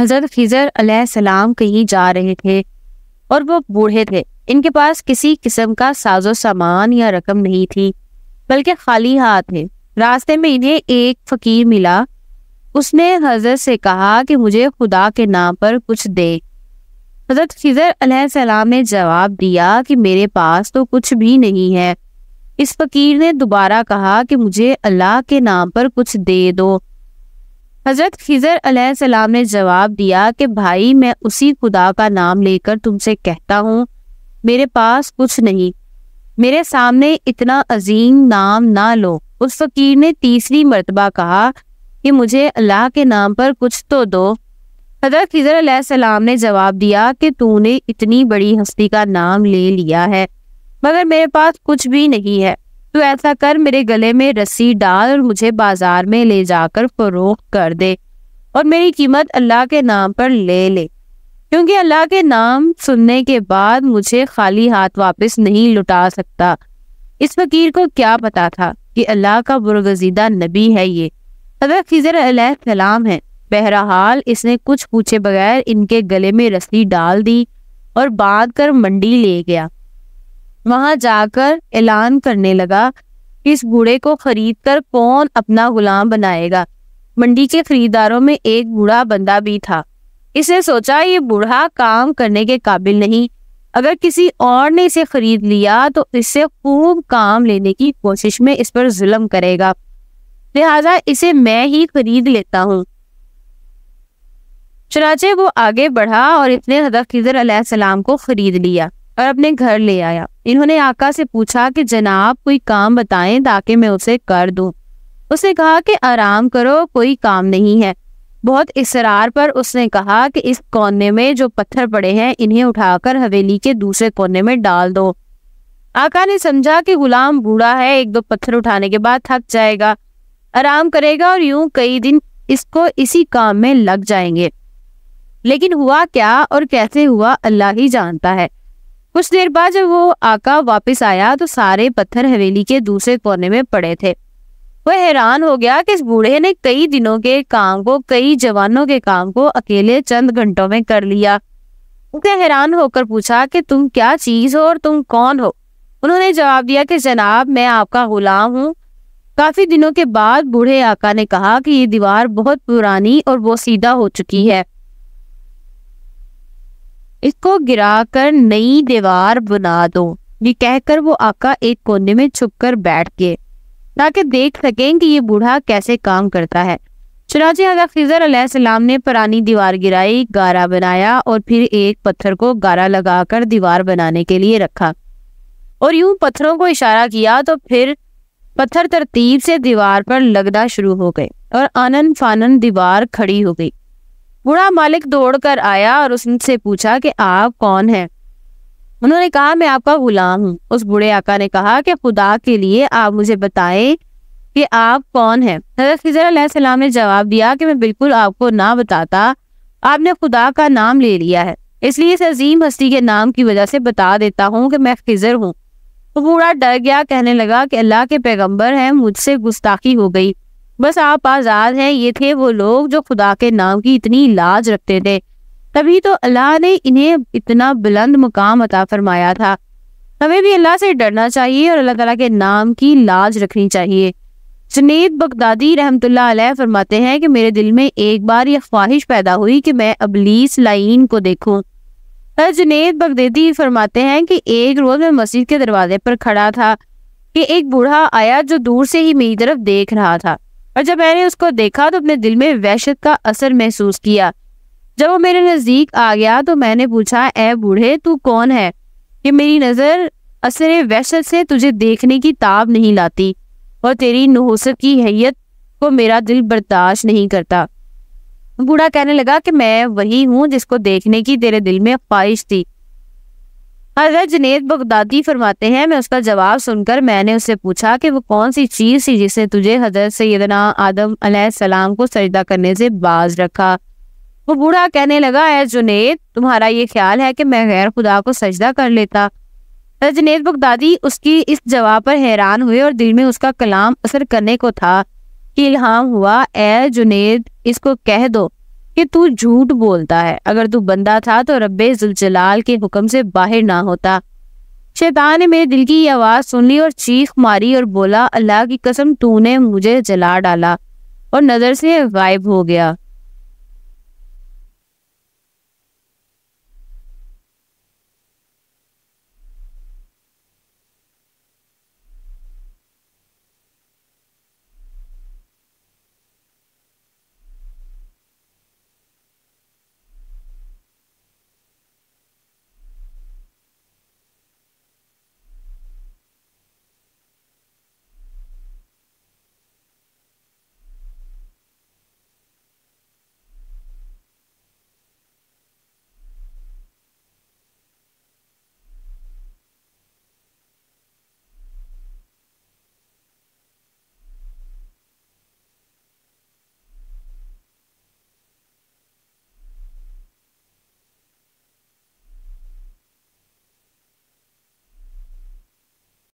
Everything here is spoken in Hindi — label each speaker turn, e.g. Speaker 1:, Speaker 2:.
Speaker 1: हजरत खिजर सलाम कहीं जा रहे थे और वो बूढ़े थे इनके पास किसी किस्म का साजो सामान या रकम नहीं थी बल्कि खाली हाथ थे रास्ते में इन्हें एक फकीर मिला उसने हजरत से कहा कि मुझे खुदा के नाम पर कुछ दे हजरत खिजर सलाम ने जवाब दिया कि मेरे पास तो कुछ भी नहीं है इस फकीर ने दोबारा कहा कि मुझे अल्लाह के नाम पर कुछ दे दो हजरत खिजर सलाम ने जवाब दिया कि भाई मैं उसी खुदा का नाम लेकर तुमसे कहता हूँ मेरे पास कुछ नहीं मेरे सामने इतना अजीम नाम ना लो उस फकीर ने तीसरी मरतबा कहा कि मुझे अल्लाह के नाम पर कुछ तो दो हजरत खिजर सलाम ने जवाब दिया कि तूने इतनी बड़ी हस्ती का नाम ले लिया है मगर मेरे पास कुछ भी नहीं है तो ऐसा कर मेरे गले में रस्सी डाल और मुझे बाजार में ले जाकर फरोख कर दे और मेरी कीमत अल्लाह के नाम पर ले ले क्योंकि अल्लाह के नाम सुनने के बाद मुझे खाली हाथ वापस नहीं लुटा सकता इस फकीर को क्या पता था कि अल्लाह का बुरगजीदा नबी है ये अगर खिजर सलाम है बहरहाल इसने कुछ पूछे बगैर इनके गले में रस्सी डाल दी और बांध कर मंडी ले गया वहां जाकर ऐलान करने लगा इस बूढ़े को खरीद कर कौन अपना गुलाम बनाएगा मंडी के खरीदारों में एक बूढ़ा बंदा भी था इसने सोचा ये बूढ़ा काम करने के काबिल नहीं अगर किसी और ने इसे खरीद लिया तो इससे खूब काम लेने की कोशिश में इस पर जुल्म करेगा लिहाजा इसे मैं ही खरीद लेता हूँ चुनाचे वो आगे बढ़ा और इसने हजरत खिजर अलैहिस्सलाम को खरीद लिया और अपने घर ले आया इन्होंने आका से पूछा कि जनाब कोई काम बताएं ताकि मैं उसे कर दूं। उसने कहा कि आराम करो कोई काम नहीं है बहुत इसरार पर उसने कहा कि इस कोने में जो पत्थर पड़े हैं इन्हें उठाकर हवेली के दूसरे कोने में डाल दो आका ने समझा कि गुलाम बूढ़ा है एक दो पत्थर उठाने के बाद थक जाएगा आराम करेगा और यूं कई दिन इसको इसी काम में लग जाएंगे लेकिन हुआ क्या और कैसे हुआ अल्लाह ही जानता है कुछ देर बाद जब वो आका वापस आया तो सारे पत्थर हवेली के दूसरे कोने में पड़े थे वह हैरान हो गया कि इस बूढ़े ने कई दिनों के काम को कई जवानों के काम को अकेले चंद घंटों में कर लिया उसने हैरान होकर पूछा कि तुम क्या चीज हो और तुम कौन हो उन्होंने जवाब दिया कि जनाब मैं आपका गुलाम हूँ काफी दिनों के बाद बूढ़े आका ने कहा कि ये दीवार बहुत पुरानी और वो सीधा हो चुकी है इसको गिराकर नई दीवार बना दो ये कहकर वो आका एक कोने में छुपकर बैठ गए ताकि देख सकें कि ये बूढ़ा कैसे काम करता है चुनाचे हजरत खिजर सलाम ने पुरानी दीवार गिराई गारा बनाया और फिर एक पत्थर को गारा लगाकर दीवार बनाने के लिए रखा और यूं पत्थरों को इशारा किया तो फिर पत्थर तरतीब से दीवार पर लगना शुरू हो गए और आनन फानन दीवार खड़ी हो गई बूढ़ा मालिक दौड़कर आया और उससे पूछा कि आप कौन हैं उन्होंने कहा मैं आपका गुलाम हूँ उस बूढ़े आका ने कहा कि खुदा के लिए आप मुझे बताएं कि आप कौन हैं हजरत खजर सलाम ने जवाब दिया कि मैं बिल्कुल आपको ना बताता आपने खुदा का नाम ले लिया है इसलिए इस अजीम हस्ती के नाम की वजह से बता देता हूँ कि मैं खिजर हूँ वो तो बूढ़ा डर गया कहने लगा कि अल्लाह के पैगंबर हैं मुझसे गुस्ताखी हो गई बस आप आज़ाद हैं ये थे वो लोग जो खुदा के नाम की इतनी लाज रखते थे तभी तो अल्लाह ने इन्हें इतना बुलंद मुकाम अता फरमाया था हमें भी अल्लाह से डरना चाहिए और अल्लाह तला के नाम की लाज रखनी चाहिए जुनेद बगदादी रहमत फरमाते हैं कि मेरे दिल में एक बार यह ख्वाहिश पैदा हुई कि मैं अबलीस लाइन को देखूं पर जुनेद बगदेदी फरमाते हैं कि एक रोज़ मैं मस्जिद के दरवाजे पर खड़ा था कि एक बूढ़ा आया जो दूर से ही मेरी तरफ देख रहा था और जब मैंने उसको देखा तो अपने दिल में वहशत का असर महसूस किया जब वो मेरे नज़दीक आ गया तो मैंने पूछा ए बूढ़े तू कौन है कि मेरी नज़र असर वहशत से तुझे देखने की ताब नहीं लाती और तेरी नहोसत की हैत को मेरा दिल बर्दाश्त नहीं करता बूढ़ा कहने लगा कि मैं वही हूँ जिसको देखने की तेरे दिल में ख्वाहिश थी हजरत जुनेद बगदादी फरमाते हैं मैं उसका जवाब सुनकर मैंने उससे पूछा कि वो कौन सी चीज़ थी जिसने तुझे हजरत सैदना आदम सलाम को सजदा करने से बाज रखा वो बूढ़ा कहने लगा है जुनेद तुम्हारा ये ख्याल है कि मैं गैर खुदा को सजदा कर लेता जुनेद बगदादी उसकी इस जवाब पर हैरान हुए और दिल में उसका कलाम असर करने को था कि इल्हाम हुआ ए जुनेद इसको कह दो कि तू झूठ बोलता है अगर तू बंदा था तो रब्बे जुलजलाल के हुक्म से बाहर ना होता शैतान ने मेरे दिल की आवाज़ सुन ली और चीख मारी और बोला अल्लाह की कसम तूने मुझे जला डाला और नज़र से गायब हो गया